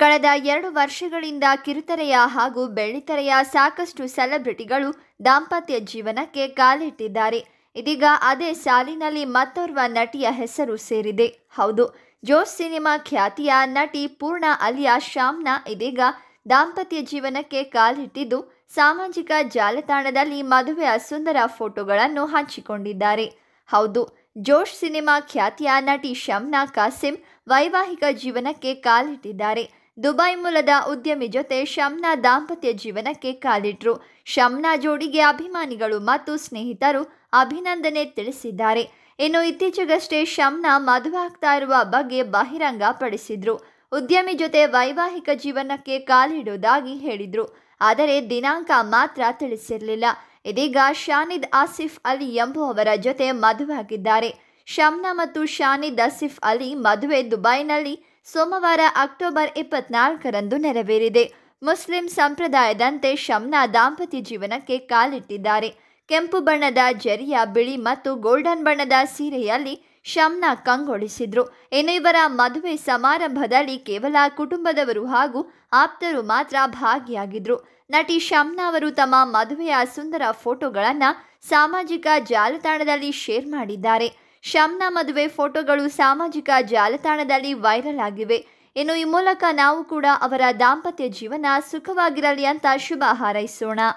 ಕಳೆದ ಎರಡು ವರ್ಷಗಳಿಂದ ಕಿರುತೆರೆಯ ಹಾಗೂ ಬೆಳ್ಳಿತೆರೆಯ ಸಾಕಷ್ಟು ಸೆಲೆಬ್ರಿಟಿಗಳು ದಾಂಪತ್ಯ ಜೀವನಕ್ಕೆ ಕಾಲಿಟ್ಟಿದ್ದಾರೆ ಇದೀಗ ಅದೇ ಸಾಲಿನಲ್ಲಿ ಮತ್ತೋರ್ವ ನಟಿಯ ಹೆಸರು ಸೇರಿದೆ ಹೌದು ಜೋಶ್ ಸಿನಿಮಾ ಖ್ಯಾತಿಯ ನಟಿ ಪೂರ್ಣ ಅಲಿಯಾ ಶ್ಯಾಮ್ನ ಇದೀಗ ದಾಂಪತ್ಯ ಜೀವನಕ್ಕೆ ಕಾಲಿಟ್ಟಿದ್ದು ಸಾಮಾಜಿಕ ಜಾಲತಾಣದಲ್ಲಿ ಮದುವೆಯ ಸುಂದರ ಫೋಟೋಗಳನ್ನು ಹಂಚಿಕೊಂಡಿದ್ದಾರೆ ಹೌದು ಜೋಶ್ ಸಿನಿಮಾ ಖ್ಯಾತಿಯ ನಟಿ ಶಮ್ನಾ ಕಾಸಿಂ ವೈವಾಹಿಕ ಜೀವನಕ್ಕೆ ಕಾಲಿಟ್ಟಿದ್ದಾರೆ ದುಬೈ ಮೂಲದ ಉದ್ಯಮಿ ಜೊತೆ ಶಮ್ನಾ ದಾಂಪತ್ಯ ಜೀವನಕ್ಕೆ ಕಾಲಿಟ್ರು ಶಮ್ನಾ ಜೋಡಿಗೆ ಅಭಿಮಾನಿಗಳು ಮತ್ತು ಸ್ನೇಹಿತರು ಅಭಿನಂದನೆ ತಿಳಿಸಿದ್ದಾರೆ ಇನ್ನು ಇತ್ತೀಚೆಗಷ್ಟೇ ಶಮ್ನಾ ಮದುವಾಗ್ತಾ ಇರುವ ಬಗ್ಗೆ ಬಹಿರಂಗ ಪಡಿಸಿದ್ರು ಉದ್ಯಮಿ ಜೊತೆ ವೈವಾಹಿಕ ಜೀವನಕ್ಕೆ ಕಾಲಿಡುವುದಾಗಿ ಹೇಳಿದ್ರು ಆದರೆ ದಿನಾಂಕ ಮಾತ್ರ ತಿಳಿಸಿರಲಿಲ್ಲ ಇದೀಗ ಶಾನಿದ್ ಆಸಿಫ್ ಅಲಿ ಎಂಬುವವರ ಜೊತೆ ಮದುವಾಗಿದ್ದಾರೆ ಶಮ್ನಾ ಮತ್ತು ಶಾನಿದ್ ಆಸಿಫ್ ಅಲಿ ಮದುವೆ ದುಬೈನಲ್ಲಿ ಸೋಮವಾರ ಅಕ್ಟೋಬರ್ ಇಪ್ಪತ್ನಾಲ್ಕರಂದು ನೆರವೇರಿದೆ ಮುಸ್ಲಿಂ ಸಂಪ್ರದಾಯದಂತೆ ಶಮ್ನಾ ದಾಂಪತ್ಯ ಜೀವನಕ್ಕೆ ಕಾಲಿಟ್ಟಿದ್ದಾರೆ ಕೆಂಪು ಬಣ್ಣದ ಜರಿಯ ಬಿಳಿ ಮತ್ತು ಗೋಲ್ಡನ್ ಬಣ್ಣದ ಸೀರೆಯಲ್ಲಿ ಶಮ್ನಾ ಕಂಗೊಳಿಸಿದ್ರು ಇನ್ನು ಇವರ ಮದುವೆ ಸಮಾರಂಭದಲ್ಲಿ ಕೇವಲ ಕುಟುಂಬದವರು ಹಾಗೂ ಆಪ್ತರು ಮಾತ್ರ ಭಾಗಿಯಾಗಿದ್ರು ನಟಿ ಶಮ್ನಾ ಅವರು ತಮ್ಮ ಮದುವೆಯ ಸುಂದರ ಫೋಟೋಗಳನ್ನು ಸಾಮಾಜಿಕ ಜಾಲತಾಣದಲ್ಲಿ ಶೇರ್ ಮಾಡಿದ್ದಾರೆ ಶಮ್ನ ಮದುವೆ ಫೋಟೋಗಳು ಸಾಮಾಜಿಕ ಜಾಲತಾಣದಲ್ಲಿ ವೈರಲ್ ಆಗಿವೆ ಇನ್ನು ಈ ಮೂಲಕ ನಾವು ಕೂಡ ಅವರ ದಾಂಪತ್ಯ ಜೀವನ ಸುಖವಾಗಿರಲಿ ಅಂತ ಶುಭ ಹಾರೈಸೋಣ